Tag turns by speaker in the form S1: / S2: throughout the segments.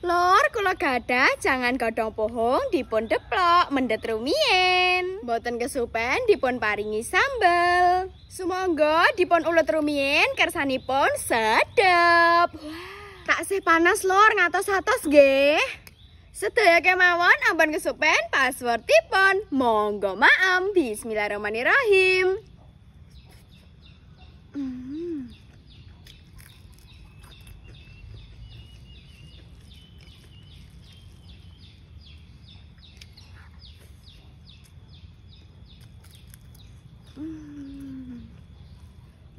S1: Lor, kula gadah jangan godhong pohong dipun deplok mendhet rumiyin. Mboten kesupen dipun paringi sambel. Sumangga dipun ulet rumiyin kersanipun sedep. Wow. sih panas lor ngatos-atos nggih. Sedaya kemawon ampun kesupen passwordipun. Monggo ma'am. Bismillahirrahmanirrahim. Hmm. Hmm.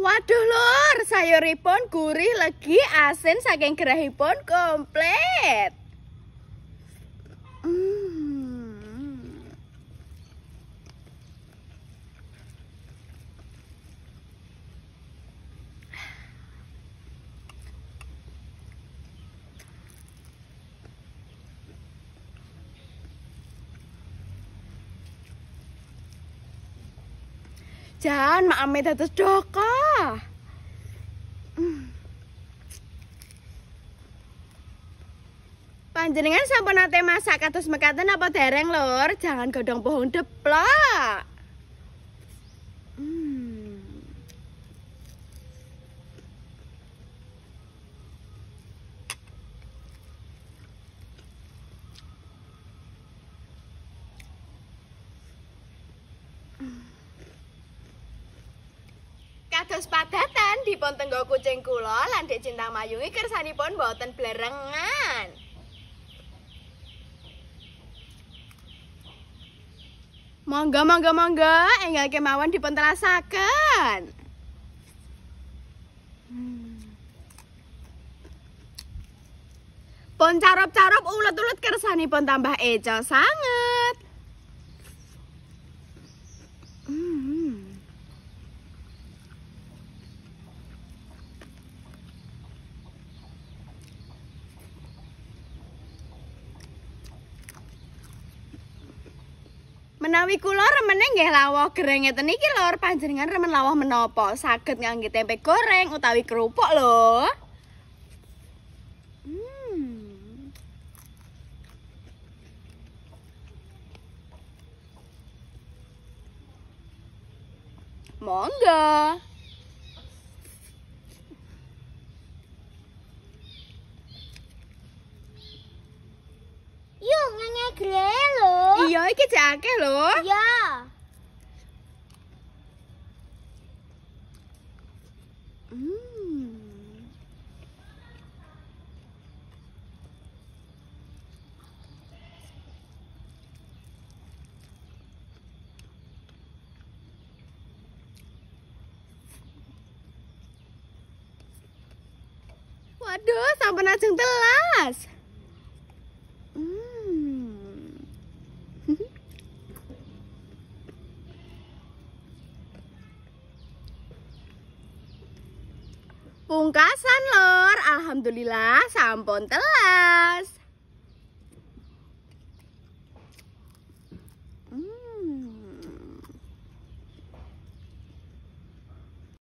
S1: Waduh lur, sayuripun gurih, lagi asin saking gerahipun komplit. Jan, makame dados doka. Hmm. Panjenengan sampun nate masak kados mekaten apa dereng, Lur? Jangan godhong pohon deplok. kados padatan dipun tenggo kucing kula lan Dek Cinta Mayungi kersanipun mboten blerengan. Mangga mangga mangga enggal kemawon dipun telasaken. Hmm. Pon carop-carop ulet-ulet kersanipun tambah eco sangat. Menawi kula remene nggih lawuh gereng ngeten iki lur panjenengan remen lawuh menapa? Saged ngangge tempe goreng utawi kerupuk lho. Hmm. Monggo. Yuk, nyanyi greng iki jek akeh lho. Iya. Hmm. Waduh, sampai najeng telas. Pungkasan lor, alhamdulillah sampun telas.